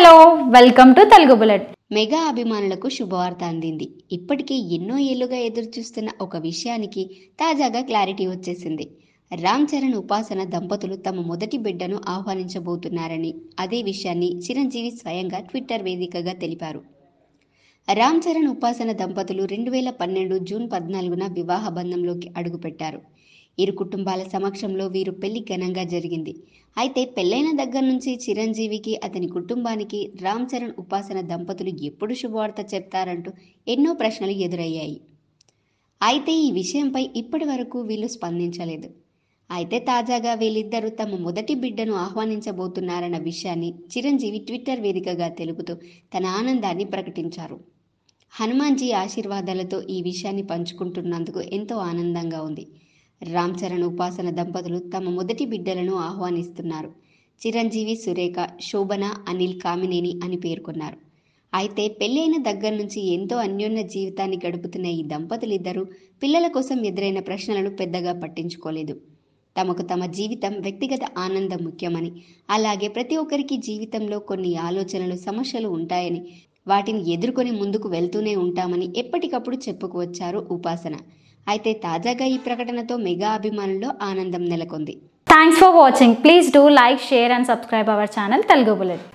hello welcome to Telugu bullet mega అభిమానులకు శుభవార్త అందింది ఇప్పటికే ఎన్నో ఏళ్లుగా ఎదురుచూస్తున్న ఒక విషయానికి తాజాగా క్లారిటీ వచ్చేసింది రామ్ చరణ్ ఉపాసన దంపతులు తమ మొదటి బిడ్డను ఆహ్వానించబోతున్నారని అదే విషయాన్ని చిరంజీవి స్వయంగా ట్విట్టర్ వేదికగా తెలిపారు రామ్ చరణ్ ఉపాసన దంపతులు రెండు వేల పన్నెండు జూన్ పద్నాలుగున వివాహ బంధంలోకి అడుగుపెట్టారు ఇరు కుటుంబాల సమక్షంలో వీరు పెళ్లి ఘనంగా జరిగింది అయితే పెళ్ళైన దగ్గర నుంచి చిరంజీవికి అతని కుటుంబానికి రామ్ చరణ్ ఉపాసన దంపతులు ఎప్పుడు శుభవార్త చెప్తారంటూ ఎన్నో ప్రశ్నలు ఎదురయ్యాయి అయితే ఈ విషయంపై ఇప్పటి వరకు వీళ్ళు స్పందించలేదు అయితే తాజాగా వీళ్ళిద్దరూ తమ మొదటి బిడ్డను ఆహ్వానించబోతున్నారన్న విషయాన్ని చిరంజీవి ట్విట్టర్ వేదికగా తెలుపుతూ తన ఆనందాన్ని ప్రకటించారు హనుమాన్జీ ఆశీర్వాదాలతో ఈ విషయాన్ని పంచుకుంటున్నందుకు ఎంతో ఆనందంగా ఉంది రామ్ చరణ్ ఉపాసన దంపతులు తమ మొదటి బిడ్డలను ఆహ్వానిస్తున్నారు చిరంజీవి సురేఖ శోభన అనిల్ కామినేని అని పేర్కొన్నారు అయితే పెళ్ళైన దగ్గర నుంచి ఎంతో అన్యోన్య జీవితాన్ని గడుపుతున్న ఈ దంపతులిద్దరూ పిల్లల కోసం ఎదురైన ప్రశ్నలను పెద్దగా పట్టించుకోలేదు తమకు తమ జీవితం వ్యక్తిగత ఆనందం ముఖ్యమని అలాగే ప్రతి ఒక్కరికి జీవితంలో కొన్ని ఆలోచనలు సమస్యలు ఉంటాయని వాటిని ఎదుర్కొని ముందుకు వెళ్తూనే ఉంటామని ఎప్పటికప్పుడు వచ్చారు ఉపాసన అయితే తాజాగా ఈ ప్రకటనతో మెగా అభిమానుల్లో ఆనందం నెలకొంది thanks for watching please do like share and subscribe our channel Telugu bullet